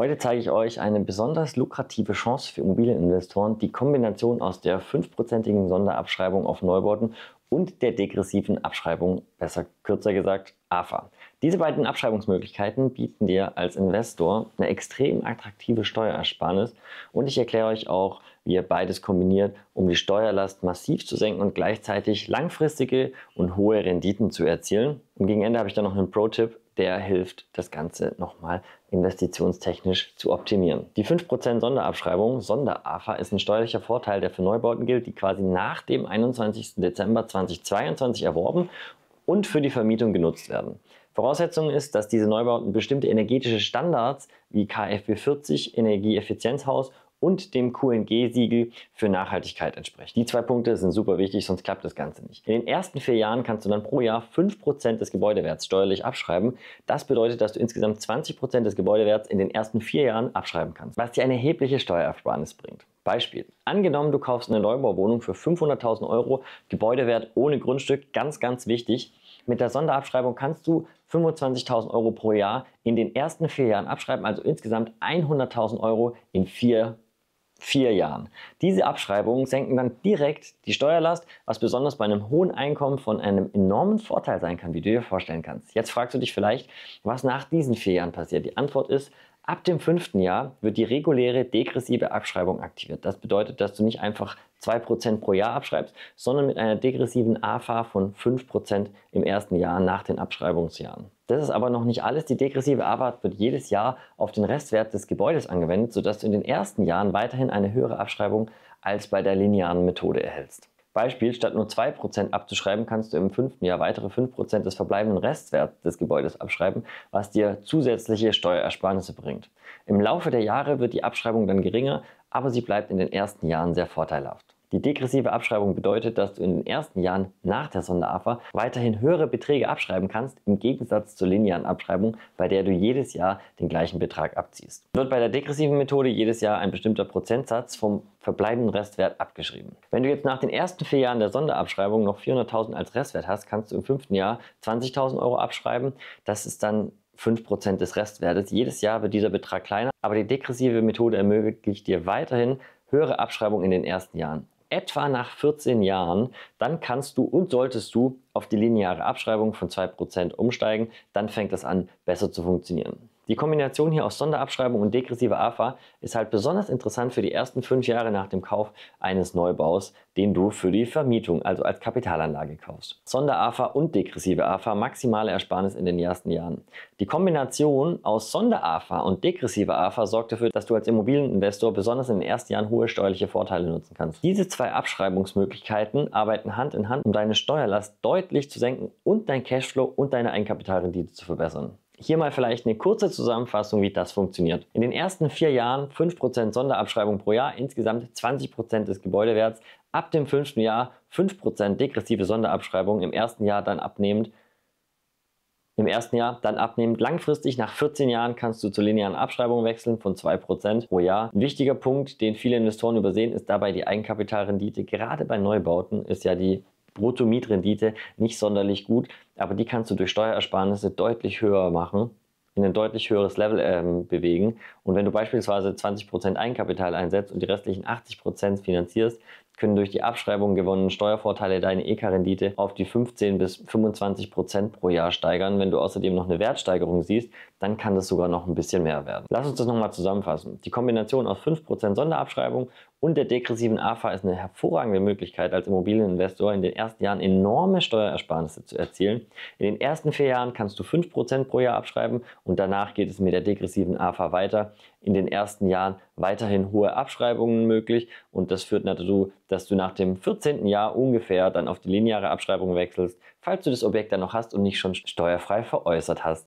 Heute zeige ich euch eine besonders lukrative Chance für Immobilieninvestoren, die Kombination aus der 5%igen Sonderabschreibung auf Neubauten und der degressiven Abschreibung, besser kürzer gesagt AFA. Diese beiden Abschreibungsmöglichkeiten bieten dir als Investor eine extrem attraktive Steuerersparnis und ich erkläre euch auch, wie ihr beides kombiniert, um die Steuerlast massiv zu senken und gleichzeitig langfristige und hohe Renditen zu erzielen. Und gegen Ende habe ich dann noch einen Pro-Tipp, der hilft, das Ganze nochmal investitionstechnisch zu optimieren. Die 5% Sonderabschreibung, Sonderafa, ist ein steuerlicher Vorteil, der für Neubauten gilt, die quasi nach dem 21. Dezember 2022 erworben und für die Vermietung genutzt werden. Voraussetzung ist, dass diese Neubauten bestimmte energetische Standards wie KfW 40, Energieeffizienzhaus und dem QNG-Siegel für Nachhaltigkeit entspricht. Die zwei Punkte sind super wichtig, sonst klappt das Ganze nicht. In den ersten vier Jahren kannst du dann pro Jahr 5% des Gebäudewerts steuerlich abschreiben. Das bedeutet, dass du insgesamt 20% des Gebäudewerts in den ersten vier Jahren abschreiben kannst, was dir eine erhebliche Steuerersparnis bringt. Beispiel. Angenommen, du kaufst eine Neubauwohnung für 500.000 Euro, Gebäudewert ohne Grundstück, ganz, ganz wichtig. Mit der Sonderabschreibung kannst du 25.000 Euro pro Jahr in den ersten vier Jahren abschreiben, also insgesamt 100.000 Euro in vier vier Jahren. Diese Abschreibungen senken dann direkt die Steuerlast, was besonders bei einem hohen Einkommen von einem enormen Vorteil sein kann, wie du dir vorstellen kannst. Jetzt fragst du dich vielleicht, was nach diesen vier Jahren passiert. Die Antwort ist, Ab dem fünften Jahr wird die reguläre degressive Abschreibung aktiviert. Das bedeutet, dass du nicht einfach 2% pro Jahr abschreibst, sondern mit einer degressiven AFA von 5% im ersten Jahr nach den Abschreibungsjahren. Das ist aber noch nicht alles. Die degressive AFA wird jedes Jahr auf den Restwert des Gebäudes angewendet, sodass du in den ersten Jahren weiterhin eine höhere Abschreibung als bei der linearen Methode erhältst. Beispiel, statt nur 2% abzuschreiben, kannst du im fünften Jahr weitere 5% des verbleibenden Restwerts des Gebäudes abschreiben, was dir zusätzliche Steuerersparnisse bringt. Im Laufe der Jahre wird die Abschreibung dann geringer, aber sie bleibt in den ersten Jahren sehr vorteilhaft. Die degressive Abschreibung bedeutet, dass du in den ersten Jahren nach der Sonderafa weiterhin höhere Beträge abschreiben kannst, im Gegensatz zur linearen Abschreibung, bei der du jedes Jahr den gleichen Betrag abziehst. Wird bei der degressiven Methode jedes Jahr ein bestimmter Prozentsatz vom verbleibenden Restwert abgeschrieben. Wenn du jetzt nach den ersten vier Jahren der Sonderabschreibung noch 400.000 als Restwert hast, kannst du im fünften Jahr 20.000 Euro abschreiben. Das ist dann 5% des Restwertes. Jedes Jahr wird dieser Betrag kleiner, aber die degressive Methode ermöglicht dir weiterhin höhere Abschreibung in den ersten Jahren etwa nach 14 Jahren, dann kannst du und solltest du auf die lineare Abschreibung von 2% umsteigen. Dann fängt das an, besser zu funktionieren. Die Kombination hier aus Sonderabschreibung und degressiver AFA ist halt besonders interessant für die ersten fünf Jahre nach dem Kauf eines Neubaus, den du für die Vermietung, also als Kapitalanlage kaufst. Sonder-AFA und degressive AFA, maximale Ersparnis in den ersten Jahren. Die Kombination aus Sonder-AFA und degressiver AFA sorgt dafür, dass du als Immobilieninvestor besonders in den ersten Jahren hohe steuerliche Vorteile nutzen kannst. Diese zwei Abschreibungsmöglichkeiten arbeiten Hand in Hand, um deine Steuerlast deutlich zu senken und dein Cashflow und deine Eigenkapitalrendite zu verbessern. Hier mal vielleicht eine kurze Zusammenfassung, wie das funktioniert. In den ersten vier Jahren 5% Sonderabschreibung pro Jahr, insgesamt 20% des Gebäudewerts. Ab dem fünften Jahr 5% degressive Sonderabschreibung, im ersten Jahr dann abnehmend. Im ersten Jahr dann abnehmend. Langfristig nach 14 Jahren kannst du zur linearen Abschreibung wechseln von 2% pro Jahr. Ein wichtiger Punkt, den viele Investoren übersehen, ist dabei die Eigenkapitalrendite. Gerade bei Neubauten ist ja die Brutto-Mietrendite nicht sonderlich gut, aber die kannst du durch Steuersparnisse deutlich höher machen, in ein deutlich höheres Level ähm, bewegen. Und wenn du beispielsweise 20% Eigenkapital einsetzt und die restlichen 80% finanzierst, können durch die Abschreibung gewonnenen Steuervorteile deine EK-Rendite auf die 15 bis 25 Prozent pro Jahr steigern. Wenn du außerdem noch eine Wertsteigerung siehst, dann kann das sogar noch ein bisschen mehr werden. Lass uns das nochmal zusammenfassen. Die Kombination aus 5% Prozent Sonderabschreibung und der degressiven AFA ist eine hervorragende Möglichkeit, als Immobilieninvestor in den ersten Jahren enorme Steuerersparnisse zu erzielen. In den ersten vier Jahren kannst du 5% pro Jahr abschreiben und danach geht es mit der degressiven AFA weiter. In den ersten Jahren weiterhin hohe Abschreibungen möglich und das führt dazu, dass du nach dem 14. Jahr ungefähr dann auf die lineare Abschreibung wechselst, falls du das Objekt dann noch hast und nicht schon steuerfrei veräußert hast.